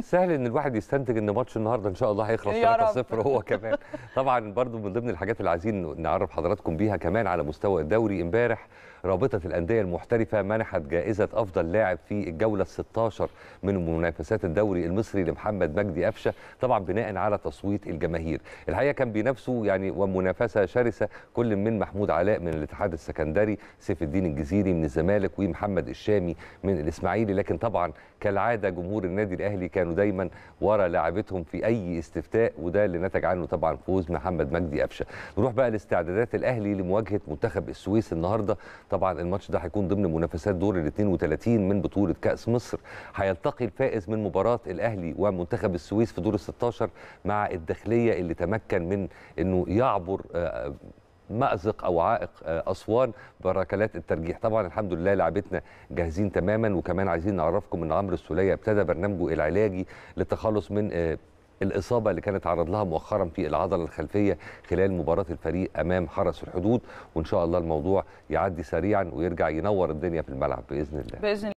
سهل ان الواحد يستنتج ان ماتش النهارده ان شاء الله هيخلص 3-0 هو كمان طبعا برضو من ضمن الحاجات اللي عايزين نعرف حضراتكم بيها كمان على مستوى الدوري امبارح رابطة الأندية المحترفة منحت جائزة أفضل لاعب في الجولة 16 من منافسات الدوري المصري لمحمد مجدي قفشة طبعا بناء على تصويت الجماهير الحقيقة كان بنفسه يعني ومنافسة شرسة كل من محمود علاء من الاتحاد السكندري سيف الدين الجزيري من الزمالك ومحمد الشامي من الإسماعيلي لكن طبعا كالعادة جمهور النادي الأهلي كانوا دايما ورا لاعبتهم في أي استفتاء وده اللي نتج عنه طبعا فوز محمد مجدي قفشة نروح بقى لاستعدادات الأهلي لمواجهة منتخب السويس النهارده طبعا الماتش ده هيكون ضمن منافسات دور ال 32 من بطوله كاس مصر هيلتقي الفائز من مباراه الاهلي ومنتخب السويس في دور ال 16 مع الداخليه اللي تمكن من انه يعبر آه، مأزق أو عائق آه، أسوان بركلات الترجيح طبعا الحمد لله لعبتنا جاهزين تماما وكمان عايزين نعرفكم أن عمرو السولية ابتدى برنامجه العلاجي للتخلص من آه، الإصابة اللي كانت تعرض لها مؤخرا في العضلة الخلفية خلال مباراة الفريق أمام حرس الحدود وإن شاء الله الموضوع يعدي سريعا ويرجع ينور الدنيا في الملعب بإذن الله بإذن